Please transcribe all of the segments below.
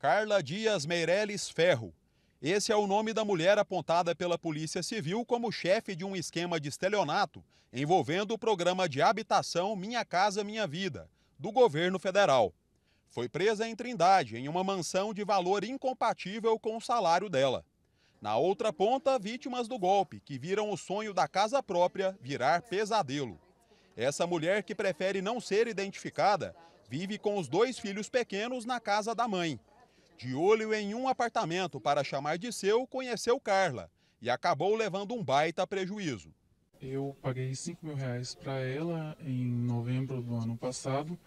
Carla Dias Meireles Ferro. Esse é o nome da mulher apontada pela Polícia Civil como chefe de um esquema de estelionato envolvendo o programa de habitação Minha Casa Minha Vida, do governo federal. Foi presa em Trindade, em uma mansão de valor incompatível com o salário dela. Na outra ponta, vítimas do golpe, que viram o sonho da casa própria virar pesadelo. Essa mulher, que prefere não ser identificada, vive com os dois filhos pequenos na casa da mãe. De olho em um apartamento para chamar de seu, conheceu Carla e acabou levando um baita prejuízo. Eu paguei 5 mil reais para ela em novembro do ano passado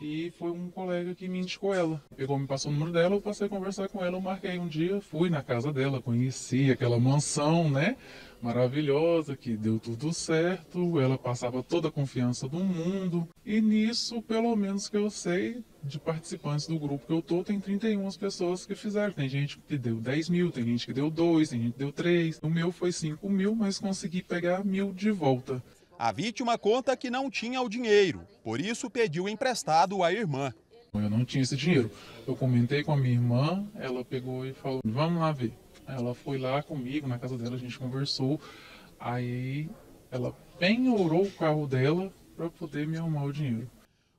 e foi um colega que me indicou ela. Pegou, me passou o número dela, eu passei a conversar com ela, eu marquei um dia, fui na casa dela, conheci aquela mansão, né? Maravilhosa, que deu tudo certo, ela passava toda a confiança do mundo. E nisso, pelo menos que eu sei, de participantes do grupo que eu tô, tem 31 pessoas que fizeram. Tem gente que deu 10 mil, tem gente que deu 2, tem gente que deu 3. O meu foi 5 mil, mas consegui pegar mil de volta. A vítima conta que não tinha o dinheiro, por isso pediu emprestado à irmã. Eu não tinha esse dinheiro. Eu comentei com a minha irmã, ela pegou e falou: vamos lá ver. Ela foi lá comigo na casa dela, a gente conversou. Aí ela penhorou o carro dela para poder me arrumar o dinheiro.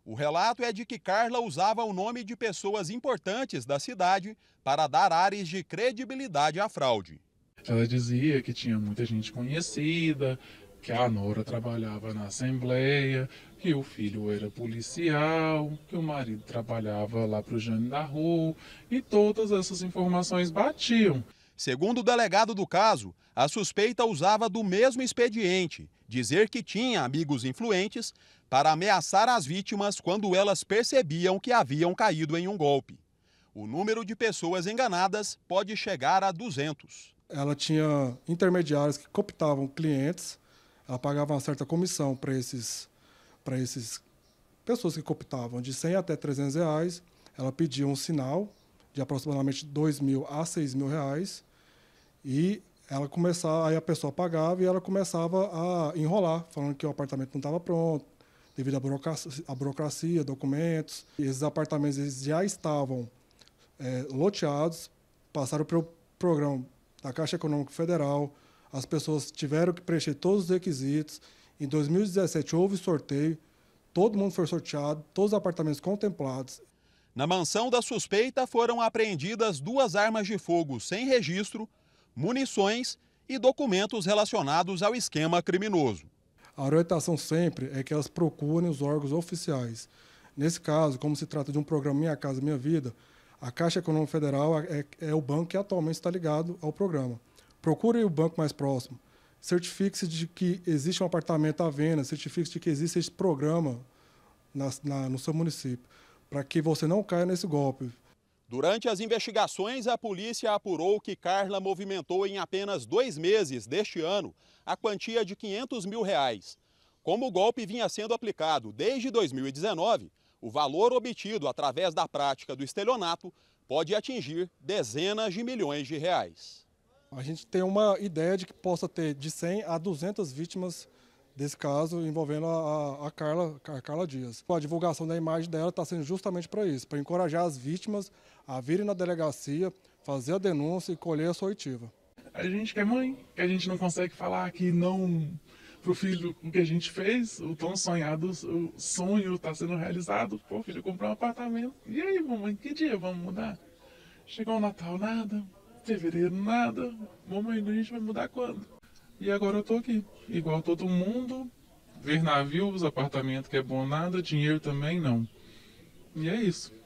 O relato é de que Carla usava o nome de pessoas importantes da cidade para dar ares de credibilidade à fraude. Ela dizia que tinha muita gente conhecida, que a Nora trabalhava na Assembleia, que o filho era policial, que o marido trabalhava lá para o Jane da Rua, e todas essas informações batiam. Segundo o delegado do caso, a suspeita usava do mesmo expediente, dizer que tinha amigos influentes para ameaçar as vítimas quando elas percebiam que haviam caído em um golpe. O número de pessoas enganadas pode chegar a 200. Ela tinha intermediários que cooptavam clientes ela pagava uma certa comissão para esses para esses pessoas que cooptavam de 100 até 300 reais. Ela pedia um sinal de aproximadamente 2 mil a 6 mil reais e ela começava, aí a pessoa pagava e ela começava a enrolar, falando que o apartamento não estava pronto, devido à burocracia, à burocracia, documentos. E esses apartamentos eles já estavam é, loteados, passaram pelo programa da Caixa Econômica Federal, as pessoas tiveram que preencher todos os requisitos. Em 2017 houve sorteio, todo mundo foi sorteado, todos os apartamentos contemplados. Na mansão da suspeita foram apreendidas duas armas de fogo sem registro, munições e documentos relacionados ao esquema criminoso. A orientação sempre é que elas procurem os órgãos oficiais. Nesse caso, como se trata de um programa Minha Casa Minha Vida, a Caixa Econômica Federal é, é o banco que atualmente está ligado ao programa. Procure o banco mais próximo. Certifique-se de que existe um apartamento à venda, certifique-se de que existe esse programa na, na, no seu município, para que você não caia nesse golpe. Durante as investigações, a polícia apurou que Carla movimentou em apenas dois meses deste ano a quantia de 500 mil reais. Como o golpe vinha sendo aplicado desde 2019, o valor obtido através da prática do estelionato pode atingir dezenas de milhões de reais. A gente tem uma ideia de que possa ter de 100 a 200 vítimas desse caso envolvendo a, a, Carla, a Carla Dias. A divulgação da imagem dela está sendo justamente para isso, para encorajar as vítimas a virem na delegacia, fazer a denúncia e colher a sua oitiva. A gente que é mãe, que a gente não consegue falar que não para o filho o que a gente fez, o tão sonhado, o sonho está sendo realizado. Pô, filho, comprou um apartamento. E aí, mamãe, que dia vamos mudar? Chegou o Natal, nada fevereiro nada, mamãe, a gente vai mudar quando? E agora eu tô aqui, igual todo mundo, ver navios, apartamento que é bom nada, dinheiro também não. E é isso.